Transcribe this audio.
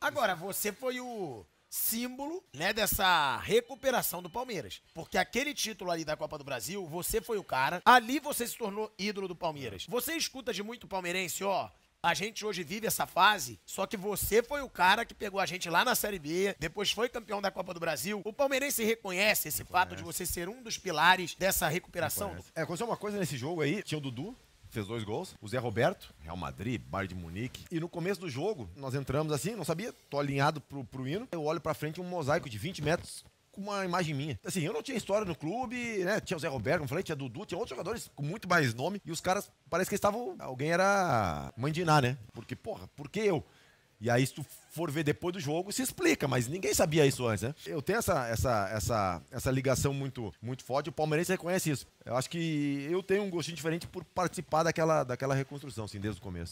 Agora, você foi o símbolo, né, dessa recuperação do Palmeiras. Porque aquele título ali da Copa do Brasil, você foi o cara. Ali você se tornou ídolo do Palmeiras. É. Você escuta de muito palmeirense, ó, a gente hoje vive essa fase, só que você foi o cara que pegou a gente lá na Série B, depois foi campeão da Copa do Brasil. O palmeirense reconhece esse reconhece. fato de você ser um dos pilares dessa recuperação? Reconhece. É, aconteceu uma coisa nesse jogo aí, tinha o Dudu, fez dois gols. O Zé Roberto, Real Madrid, Bayern de Munique. E no começo do jogo, nós entramos assim, não sabia, tô alinhado pro, pro hino. Eu olho pra frente um mosaico de 20 metros com uma imagem minha. Assim, eu não tinha história no clube, né? Tinha o Zé Roberto, como falei, tinha Dudu, tinha outros jogadores com muito mais nome. E os caras, parece que estavam... Alguém era mandinar, né? Porque, porra, por que eu? E aí, se tu for ver depois do jogo, se explica, mas ninguém sabia isso antes, né? Eu tenho essa, essa, essa, essa ligação muito, muito forte, o palmeirense reconhece isso. Eu acho que eu tenho um gostinho diferente por participar daquela, daquela reconstrução, assim, desde o começo.